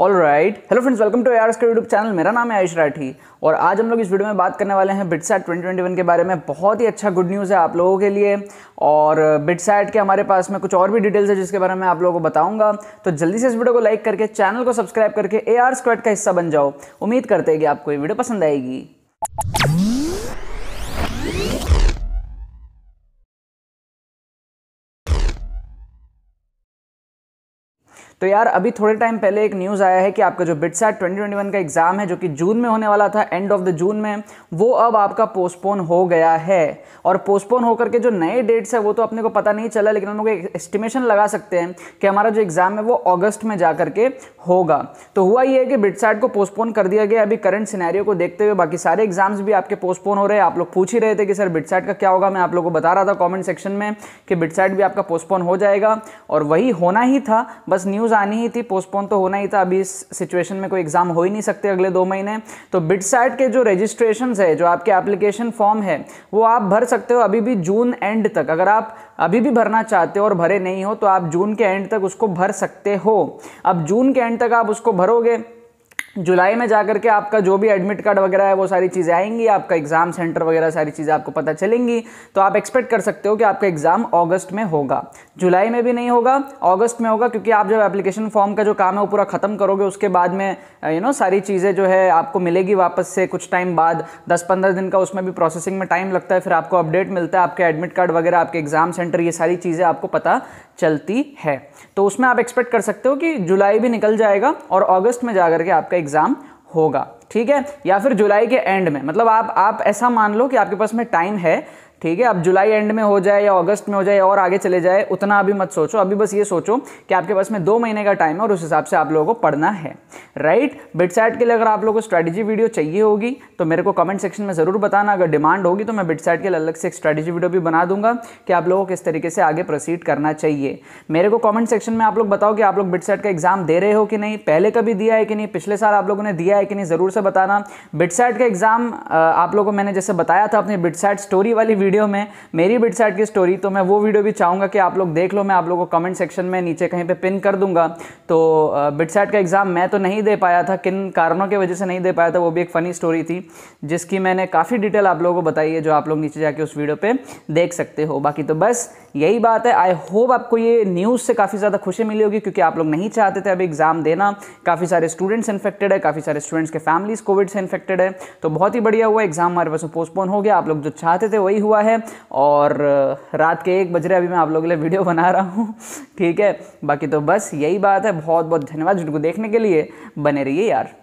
all right hello friends welcome to AR YouTube channel मेरा नाम है आयुष राठी और आज हम लोग इस वीडियो में बात करने वाले हैं बिटसैट 2021 के बारे में बहुत ही अच्छा गुड न्यूज़ है आप लोगों के लिए और बिटसैट के हमारे पास में कुछ और भी डिटेल्स है जिसके बारे में आप लोगों को बताऊंगा तो जल्दी से इस वीडियो को लाइक करके चैनल को सब्सक्राइब करके ए आर का हिस्सा बन जाओ उम्मीद करते हैं कि आपको ये वीडियो पसंद आएगी तो यार अभी थोड़े टाइम पहले एक न्यूज़ आया है कि आपका जो बिटसैट 2021 का एग्ज़ाम है जो कि जून में होने वाला था एंड ऑफ द जून में वो अब आपका पोस्टपोन हो गया है और पोस्टपोन होकर के जो नए डेट्स है वो तो अपने को पता नहीं चला लेकिन हम लोग एक एस्टिमेशन लगा सकते हैं कि हमारा जो एग्ज़ाम है वो अगस्त में जा करके होगा तो हुआ ये है कि बिटसैट को पोस्टपोन कर दिया गया अभी करंट सिनेरियो को देखते हुए बाकी सारे एग्जाम्स भी आपके पोस्टपोन हो रहे हैं आप लोग पूछ ही रहे थे कि सर बिटसैट का क्या होगा मैं आप लोग को बता रहा था कॉमेंट सेक्शन में कि बिटसैट भी आपका पोस्टपोन हो जाएगा और वही होना ही था बस न्यूज़ न्यूज़ आनी ही थी पोस्टपोन तो होना ही था अभी इस सिचुएशन में कोई एग्ज़ाम हो ही नहीं सकते अगले दो महीने तो बिटसैट के जो रजिस्ट्रेशन है जो आपके एप्लीकेशन फॉर्म है वो आप भर सकते हो अभी भी जून एंड तक अगर आप अभी भी भरना चाहते हो और भरे नहीं हो तो आप जून के एंड तक उसको भर सकते हो अब जून के एंड तक आप उसको भरोगे जुलाई में जाकर के आपका जो भी एडमिट कार्ड वगैरह है वो सारी चीज़ें आएंगी आपका एग्ज़ाम सेंटर वगैरह सारी चीज़ें आपको पता चलेंगी तो आप एक्सपेक्ट कर सकते हो कि आपका एग्ज़ाम अगस्त में होगा जुलाई में भी नहीं होगा अगस्त में होगा क्योंकि आप जब एप्लीकेशन फॉर्म का जो काम है वो पूरा ख़त्म करोगे उसके बाद में यू नो सारी चीज़ें जो है आपको मिलेगी वापस से कुछ टाइम बाद दस पंद्रह दिन का उसमें भी प्रोसेसिंग में टाइम लगता है फिर आपको अपडेट मिलता है आपके एडमिट कार्ड वगैरह आपके एग्ज़ाम सेंटर ये सारी चीज़ें आपको पता चलती है तो उसमें आप एक्सपेक्ट कर सकते हो कि जुलाई भी निकल जाएगा और अगस्त में जाकर के आपका एग्ज़ाम होगा ठीक है या फिर जुलाई के एंड में मतलब आप आप ऐसा मान लो कि आपके पास में टाइम है ठीक है अब जुलाई एंड में हो जाए या अगस्त में हो जाए और आगे चले जाए उतना अभी मत सोचो अभी बस ये सोचो कि आपके पास में दो महीने का टाइम है और उस हिसाब से आप लोगों को पढ़ना है राइट बिटसाइट के लिए अगर आप लोगों को स्ट्रेटेजी वीडियो चाहिए होगी तो मेरे को कमेंट सेक्शन में ज़रूर बताना अगर डिमांड होगी तो मैं बिटसाइट के लिए अलग से एक स्ट्रैटेजी वीडियो भी बना दूंगा कि आप लोगों को किस तरीके से आगे प्रोसीड करना चाहिए मेरे को कमेंट सेक्शन में आप लोग बताओ कि आप लोग बिटसाइट का एग्ज़ाम दे रहे हो कि नहीं पहले कभी दिया है कि नहीं पिछले साल आप लोगों ने दिया है कि नहीं ज़रूर से बताना बिटसाइट का एग्ज़ाम आप लोगों को मैंने जैसे बताया था अपनी बिटसाइट स्टोरी वाली वीडियो में मेरी बिटसाइट की स्टोरी तो मैं वो वीडियो भी चाहूंगा कि आप लोग देख लो मैं आप लोगों को कमेंट सेक्शन में नीचे कहीं पर पिन कर दूंगा तो बिटसाइट का एग्ज़ाम मैं तो नहीं नहीं दे पाया था किन कारणों की वजह से नहीं दे पाया था वो भी एक फ़नी स्टोरी थी जिसकी मैंने काफ़ी डिटेल आप लोगों को बताई है जो आप लोग नीचे जाके उस वीडियो पर देख सकते हो बाकी तो बस यही बात है आई होप आपको ये न्यूज़ से काफ़ी ज़्यादा खुशी मिली होगी क्योंकि आप लोग नहीं चाहते थे अभी एग्ज़ाम देना काफ़ी सारे स्टूडेंट्स इन्फेक्टेड है काफ़ी सारे स्टूडेंट्स के फैमिलीज़ कोविड से इन्फेक्टेड है तो बहुत ही बढ़िया हुआ एग्ज़ाम हमारे पास पोस्टपोन हो गया आप लोग जो चाहते थे वही हुआ है और रात के एक बज रहे अभी मैं आप लोगों के लिए वीडियो बना रहा हूँ ठीक है बाकी तो बस यही बात है बहुत बहुत धन्यवाद जिनको देखने के लिए बने रहिए यार